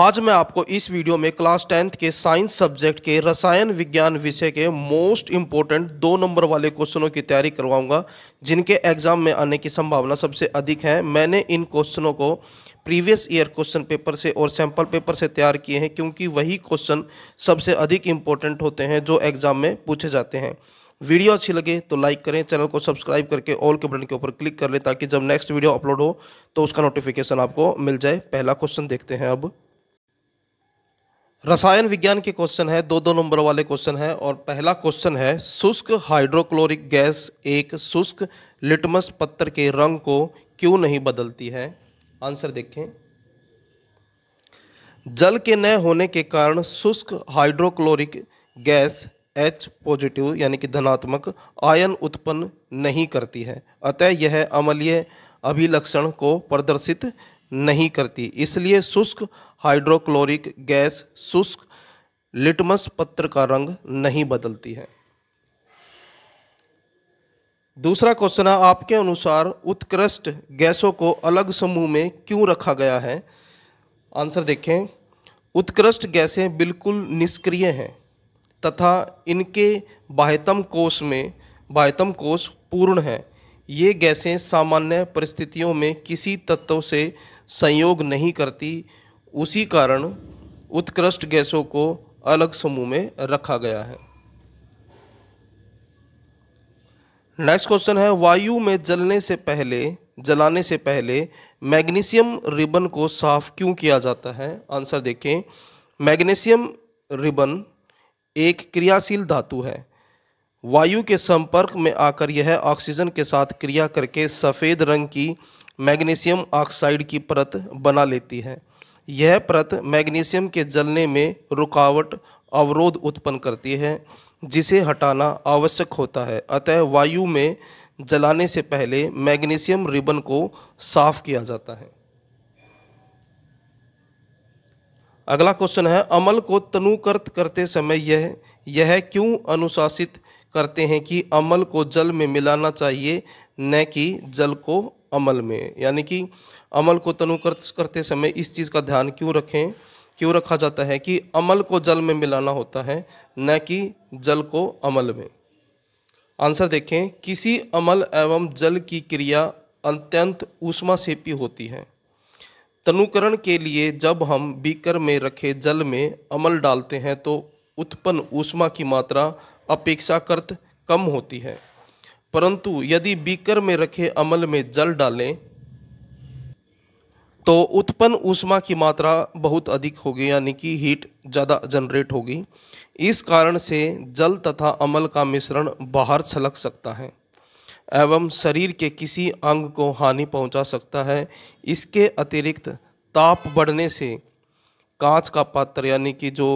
आज मैं आपको इस वीडियो में क्लास टेंथ के साइंस सब्जेक्ट के रसायन विज्ञान विषय के मोस्ट इम्पोर्टेंट दो नंबर वाले क्वेश्चनों की तैयारी करवाऊंगा जिनके एग्जाम में आने की संभावना सबसे अधिक है मैंने इन क्वेश्चनों को प्रीवियस ईयर क्वेश्चन पेपर से और सैम्पल पेपर से तैयार किए हैं क्योंकि वही क्वेश्चन सबसे अधिक इम्पोर्टेंट होते हैं जो एग्ज़ाम में पूछे जाते हैं वीडियो अच्छी लगे तो लाइक करें चैनल को सब्सक्राइब करके ऑल के बटन के ऊपर क्लिक कर लें ताकि जब नेक्स्ट वीडियो अपलोड हो तो उसका नोटिफिकेशन आपको मिल जाए पहला क्वेश्चन देखते हैं अब रसायन विज्ञान के क्वेश्चन है दो दो नंबर वाले क्वेश्चन है और पहला क्वेश्चन है शुष्क हाइड्रोक्लोरिक गैस एक शुष्क लिटमस पत्थर के रंग को क्यों नहीं बदलती है आंसर देखें जल के न होने के कारण शुष्क हाइड्रोक्लोरिक गैस एच पॉजिटिव यानी कि धनात्मक आयन उत्पन्न नहीं करती है अतः यह अमलीय अभिलक्षण को प्रदर्शित नहीं करती इसलिए शुष्क हाइड्रोक्लोरिक गैस शुष्क लिटमस पत्र का रंग नहीं बदलती है दूसरा क्वेश्चन है आपके अनुसार उत्कृष्ट गैसों को अलग समूह में क्यों रखा गया है आंसर देखें उत्कृष्ट गैसें बिल्कुल निष्क्रिय हैं तथा इनके बाह्यतम कोष में बाह्यतम कोष पूर्ण है ये गैसें सामान्य परिस्थितियों में किसी तत्व से संयोग नहीं करती उसी कारण उत्कृष्ट गैसों को अलग समूह में रखा गया है नेक्स्ट क्वेश्चन है वायु में जलने से पहले जलाने से पहले मैग्नीशियम रिबन को साफ क्यों किया जाता है आंसर देखें मैग्नीशियम रिबन एक क्रियाशील धातु है वायु के संपर्क में आकर यह ऑक्सीजन के साथ क्रिया करके सफ़ेद रंग की मैग्नीशियम ऑक्साइड की परत बना लेती है यह परत मैग्नीशियम के जलने में रुकावट अवरोध उत्पन्न करती है जिसे हटाना आवश्यक होता है अतः वायु में जलाने से पहले मैग्नीशियम रिबन को साफ किया जाता है अगला क्वेश्चन है अमल को तनुकर्त करते समय यह यह क्यों अनुशासित करते हैं कि अमल को जल में मिलाना चाहिए न कि जल को अमल में यानी कि अमल को तनु करते समय इस चीज़ का ध्यान क्यों रखें क्यों रखा जाता है कि अमल को जल में मिलाना होता है न कि जल को अमल में आंसर देखें किसी अमल एवं जल की क्रिया अत्यंत ऊष्मा सेपी होती है तनुकरण के लिए जब हम बीकर में रखे जल में अमल डालते हैं तो उत्पन्न ऊष्मा की मात्रा अपेक्षाकृत कम होती है परंतु यदि बीकर में रखे अमल में जल डालें तो उत्पन्न ऊष्मा की मात्रा बहुत अधिक होगी यानी कि हीट ज़्यादा जनरेट होगी इस कारण से जल तथा अमल का मिश्रण बाहर छलक सकता है एवं शरीर के किसी अंग को हानि पहुंचा सकता है इसके अतिरिक्त ताप बढ़ने से कांच का पात्र यानी कि जो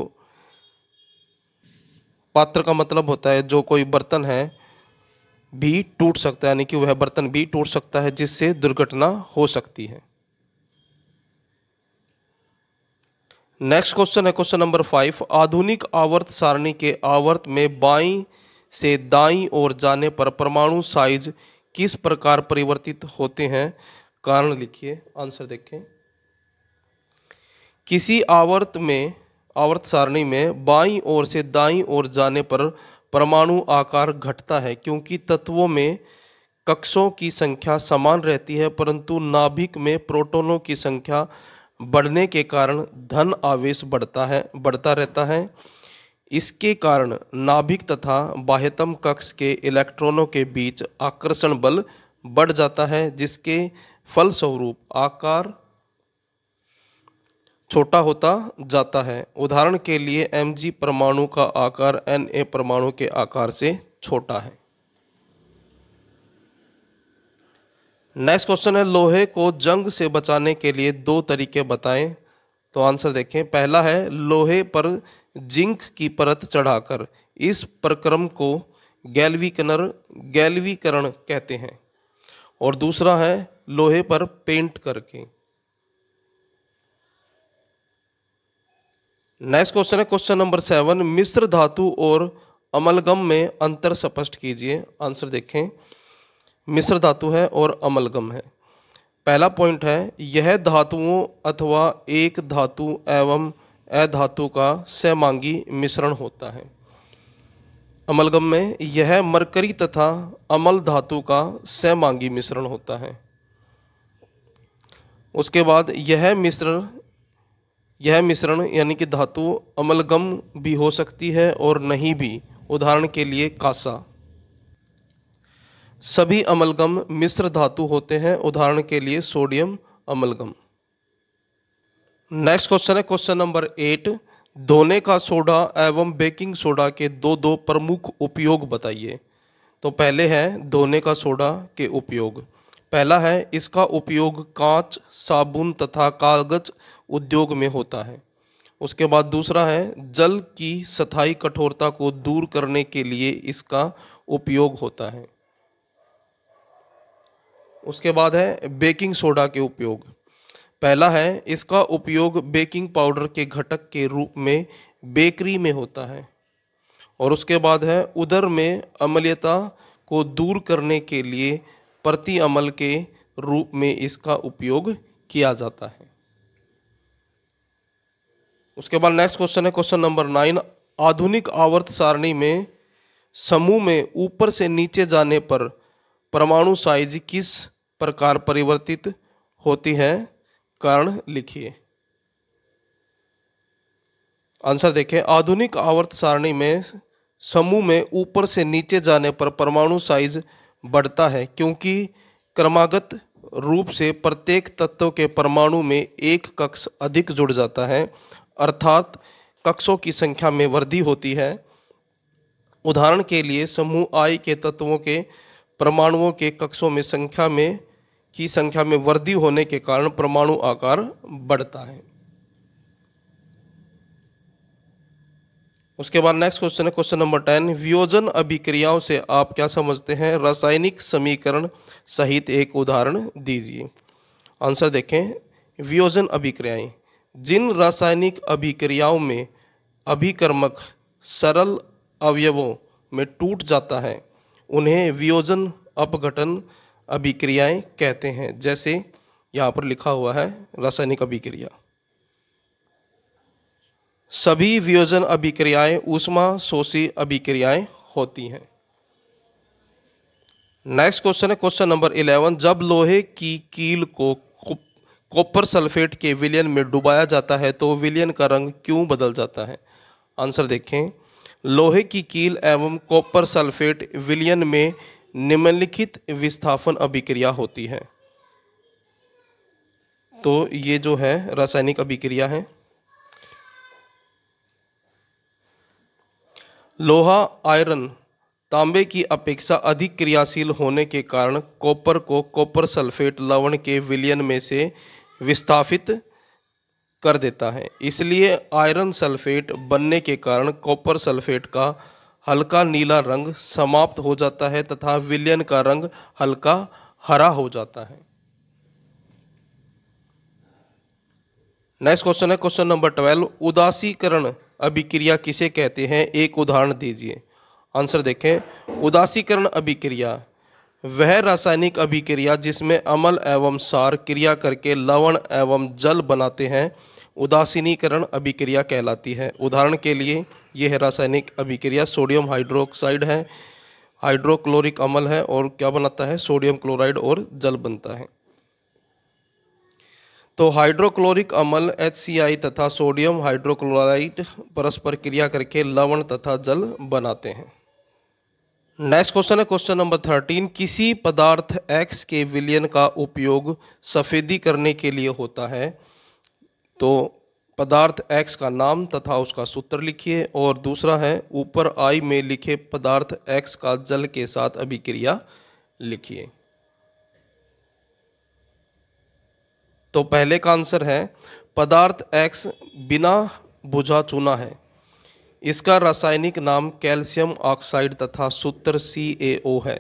पात्र का मतलब होता है जो कोई बर्तन है भी टूट सकता है यानी कि वह बर्तन भी टूट सकता है जिससे दुर्घटना हो सकती है नेक्स्ट क्वेश्चन है क्वेश्चन नंबर फाइव आधुनिक आवर्त सारणी के आवर्त में बाई से दाई और जाने पर परमाणु साइज किस प्रकार परिवर्तित होते हैं कारण लिखिए आंसर देखें किसी आवर्त में आवर्त सारणी में बाई और से दाई और जाने पर परमाणु आकार घटता है क्योंकि तत्वों में कक्षों की संख्या समान रहती है परंतु नाभिक में प्रोटोनों की संख्या बढ़ने के कारण धन आवेश बढ़ता है बढ़ता रहता है इसके कारण नाभिक तथा बाह्यतम कक्ष के इलेक्ट्रॉनों के बीच आकर्षण बल बढ़ जाता है जिसके फलस्वरूप आकार छोटा होता जाता है उदाहरण के लिए जी परमाणु का आकार ए परमाणु के आकार से छोटा है नेक्स्ट क्वेश्चन है लोहे को जंग से बचाने के लिए दो तरीके बताएं तो आंसर देखें पहला है लोहे पर जिंक की परत चढ़ाकर इस प्रक्रम को गैल्विकनर गैल्वीकरण कहते हैं और दूसरा है लोहे पर पेंट करके नेक्स्ट क्वेश्चन है क्वेश्चन नंबर सेवन मिश्र धातु और अमलगम में अंतर स्पष्ट कीजिए आंसर देखें मिश्र धातु है और अमलगम है पहला पॉइंट है यह धातुओं अथवा एक धातु एवं अधातु का सहमांगी मिश्रण होता है अमलगम में यह मरकरी तथा अमल धातु का सहमांगी मिश्रण होता है उसके बाद यह मिश्रण यह मिश्रण यानी कि धातु अमलगम भी हो सकती है और नहीं भी उदाहरण के लिए कासा सभी अमलगम मिश्र धातु होते हैं उदाहरण के लिए सोडियम अमलगम नेक्स्ट क्वेश्चन है क्वेश्चन नंबर एट धोने का सोडा एवं बेकिंग सोडा के दो दो प्रमुख उपयोग बताइए तो पहले है धोने का सोडा के उपयोग पहला है इसका उपयोग कांच साबुन तथा कागज उद्योग में होता है उसके बाद दूसरा है जल की सथाई कठोरता को दूर करने के लिए इसका उपयोग होता है उसके बाद है बेकिंग सोडा के उपयोग पहला है इसका उपयोग बेकिंग पाउडर के घटक के रूप में बेकरी में होता है और उसके बाद है उधर में अम्लीयता को दूर करने के लिए प्रति अमल के रूप में इसका उपयोग किया जाता है उसके बाद नेक्स्ट क्वेश्चन है क्वेश्चन नंबर नाइन आधुनिक आवर्त सारणी में समूह में ऊपर से नीचे जाने पर परमाणु साइज किस प्रकार परिवर्तित होती है कारण लिखिए आंसर देखें आधुनिक आवर्त सारणी में समूह में ऊपर से नीचे जाने पर परमाणु साइज बढ़ता है क्योंकि क्रमागत रूप से प्रत्येक तत्व के परमाणु में एक कक्ष अधिक जुड़ जाता है अर्थात कक्षों की संख्या में वृद्धि होती है उदाहरण के लिए समूह आई के तत्वों के परमाणुओं के कक्षों में संख्या में की संख्या में वृद्धि होने के कारण परमाणु आकार बढ़ता है उसके बाद नेक्स्ट क्वेश्चन है क्वेश्चन नंबर टेन वियोजन अभिक्रियाओं से आप क्या समझते हैं रासायनिक समीकरण सहित एक उदाहरण दीजिए आंसर देखें वियोजन अभिक्रियाएं जिन रासायनिक अभिक्रियाओं में अभिकर्मक सरल अवयवों में टूट जाता है उन्हें वियोजन अपघटन अभिक्रियाएं कहते हैं जैसे यहाँ पर लिखा हुआ है रासायनिक अभिक्रिया सभी वियोजन अभिक्रियाएं ऊष्मा शोषी अभिक्रियाएं होती हैं नेक्स्ट क्वेश्चन है क्वेश्चन नंबर इलेवन जब लोहे की कील को कॉपर सल्फेट के विलियन में डुबाया जाता है तो विलियन का रंग क्यों बदल जाता है आंसर देखें लोहे की कील एवं कॉपर सल्फेट विलियन में निम्नलिखित विस्थापन अभिक्रिया होती है तो ये जो है रासायनिक अभिक्रिया है लोहा आयरन तांबे की अपेक्षा अधिक क्रियाशील होने के कारण कॉपर को कॉपर सल्फेट लवण के विलयन में से विस्थापित कर देता है इसलिए आयरन सल्फेट बनने के कारण कॉपर सल्फेट का हल्का नीला रंग समाप्त हो जाता है तथा विलयन का रंग हल्का हरा हो जाता है नेक्स्ट क्वेश्चन है क्वेश्चन नंबर ट्वेल्व उदासीकरण अभिक्रिया किसे कहते हैं एक उदाहरण दीजिए आंसर देखें उदासीकरण अभिक्रिया वह रासायनिक अभिक्रिया जिसमें अमल एवं सार क्रिया करके लवण एवं जल बनाते हैं उदासीनीकरण अभिक्रिया कहलाती है उदाहरण के लिए यह रासायनिक अभिक्रिया सोडियम हाइड्रोक्साइड है हाइड्रोक्लोरिक अमल है और क्या बनाता है सोडियम क्लोराइड और जल बनता है तो हाइड्रोक्लोरिक अम्ल एच तथा सोडियम हाइड्रोक्लोराइड परस्पर क्रिया करके लवण तथा जल बनाते हैं नेक्स्ट क्वेश्चन है क्वेश्चन नंबर थर्टीन किसी पदार्थ एक्स के विलियन का उपयोग सफ़ेदी करने के लिए होता है तो पदार्थ एक्स का नाम तथा उसका सूत्र लिखिए और दूसरा है ऊपर आई में लिखे पदार्थ एक्स का जल के साथ अभिक्रिया लिखिए तो पहले का आंसर है पदार्थ एक्स बिना बुझा चूना है इसका रासायनिक नाम कैल्शियम ऑक्साइड तथा सूत्र सी ए ओ है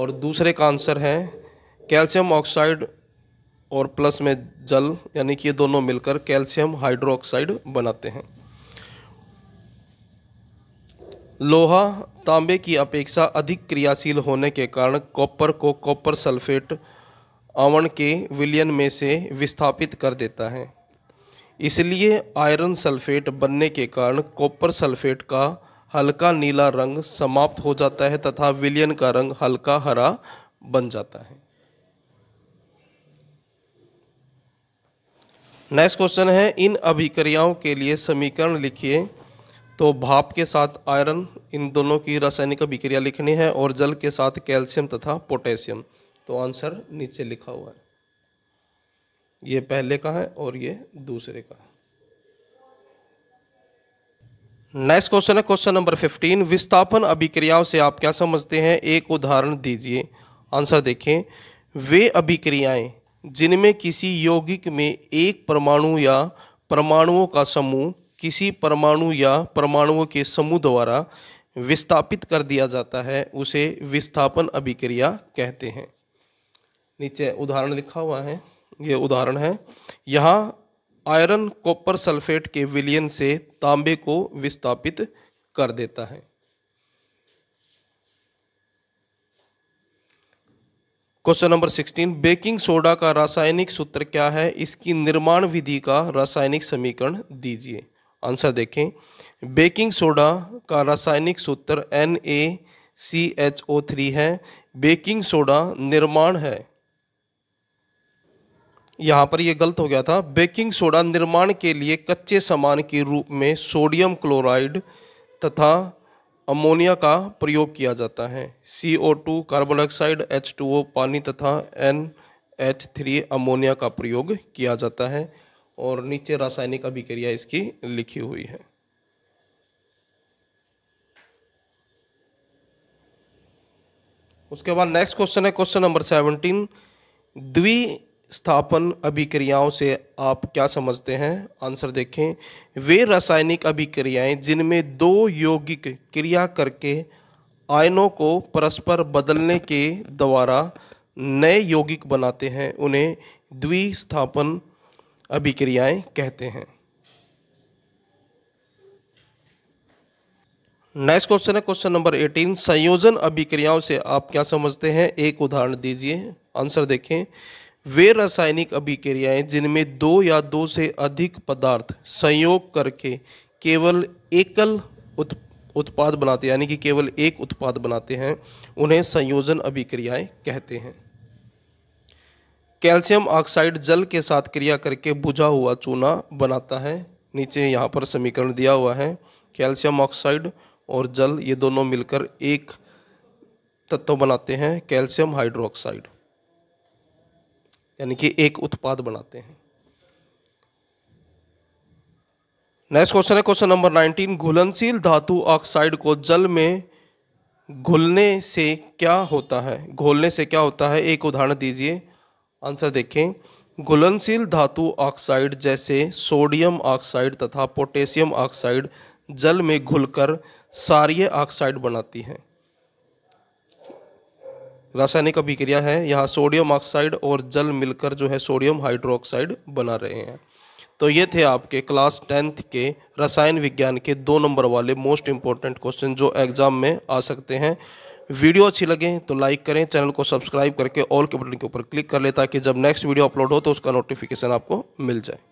और दूसरे का आंसर है कैल्शियम ऑक्साइड और प्लस में जल यानी कि ये दोनों मिलकर कैल्शियम हाइड्रोक्साइड बनाते हैं लोहा तांबे की अपेक्षा अधिक क्रियाशील होने के कारण कॉपर को कॉपर सल्फेट आवण के विलयन में से विस्थापित कर देता है इसलिए आयरन सल्फेट बनने के कारण कॉपर सल्फेट का हल्का नीला रंग समाप्त हो जाता है तथा विलयन का रंग हल्का हरा बन जाता है नेक्स्ट क्वेश्चन है इन अभिक्रियाओं के लिए समीकरण लिखिए तो भाप के साथ आयरन इन दोनों की रासायनिक अभिक्रिया लिखनी है और जल के साथ कैल्शियम तथा पोटेशियम तो आंसर नीचे लिखा हुआ है ये पहले का है और ये दूसरे का नेक्स्ट क्वेश्चन है क्वेश्चन नंबर फिफ्टीन विस्थापन अभिक्रियाओं से आप क्या समझते हैं एक उदाहरण दीजिए आंसर देखें वे अभिक्रियाएं जिनमें किसी यौगिक में एक परमाणु या परमाणुओं का समूह किसी परमाणु या परमाणुओं के समूह द्वारा विस्थापित कर दिया जाता है उसे विस्थापन अभिक्रिया कहते हैं नीचे उदाहरण लिखा हुआ है ये उदाहरण है यहाँ आयरन कॉपर सल्फेट के विलियन से तांबे को विस्थापित कर देता है question number sixteen baking soda का रासायनिक सूत्र क्या है इसकी निर्माण विधि का रासायनिक समीकरण दीजिए आंसर देखें बेकिंग सोडा का रासायनिक सूत्र N A C H O three है बेकिंग सोडा निर्माण है यहाँ पर यह गलत हो गया था बेकिंग सोडा निर्माण के लिए कच्चे सामान के रूप में सोडियम क्लोराइड तथा अमोनिया का प्रयोग किया जाता है C O two carbon dioxide H two O पानी तथा एन एच थ्री अमोनिया का प्रयोग किया जाता है और नीचे रासायनिक अभिक्रिया इसकी लिखी हुई है उसके बाद नेक्स्ट क्वेश्चन है क्वेश्चन नंबर सेवनटीन द्वि स्थापन अभिक्रियाओं से आप क्या समझते हैं आंसर देखें वे रासायनिक अभिक्रियाएं जिनमें दो यौगिक क्रिया करके आयनों को परस्पर बदलने के द्वारा नए यौगिक बनाते हैं उन्हें द्विस्थापन अभिक्रियाएं कहते हैं नेक्स्ट क्वेश्चन है क्वेश्चन नंबर एटीन संयोजन अभिक्रियाओं से आप क्या समझते हैं एक उदाहरण दीजिए आंसर देखें वे रासायनिक अभिक्रियाएं जिनमें दो या दो से अधिक पदार्थ संयोग करके केवल एकल उत, उत्पाद बनाते यानी कि केवल एक उत्पाद बनाते हैं उन्हें संयोजन अभिक्रियाएं कहते हैं कैल्शियम ऑक्साइड जल के साथ क्रिया करके बुझा हुआ चूना बनाता है नीचे यहाँ पर समीकरण दिया हुआ है कैल्शियम ऑक्साइड और जल ये दोनों मिलकर एक तत्व बनाते हैं कैल्शियम हाइड्रोक्साइड यानी कि एक उत्पाद बनाते हैं नेक्स्ट क्वेश्चन है क्वेश्चन नंबर नाइनटीन घुलनशील धातु ऑक्साइड को जल में घुलने से क्या होता है घोलने से क्या होता है एक उदाहरण दीजिए आंसर देखें घुलनशील धातु ऑक्साइड जैसे सोडियम ऑक्साइड तथा पोटेशियम ऑक्साइड जल में घुलकर सारिय ऑक्साइड बनाती हैं रासायनिक अभिक्रिया है यहाँ सोडियम ऑक्साइड और जल मिलकर जो है सोडियम हाइड्रोक्साइड बना रहे हैं तो ये थे आपके क्लास टेंथ के रसायन विज्ञान के दो नंबर वाले मोस्ट इंपॉर्टेंट क्वेश्चन जो एग्ज़ाम में आ सकते हैं वीडियो अच्छी लगे तो लाइक करें चैनल को सब्सक्राइब करके ऑल के बटन के ऊपर क्लिक कर लें ताकि जब नेक्स्ट वीडियो अपलोड हो तो उसका नोटिफिकेशन आपको मिल जाए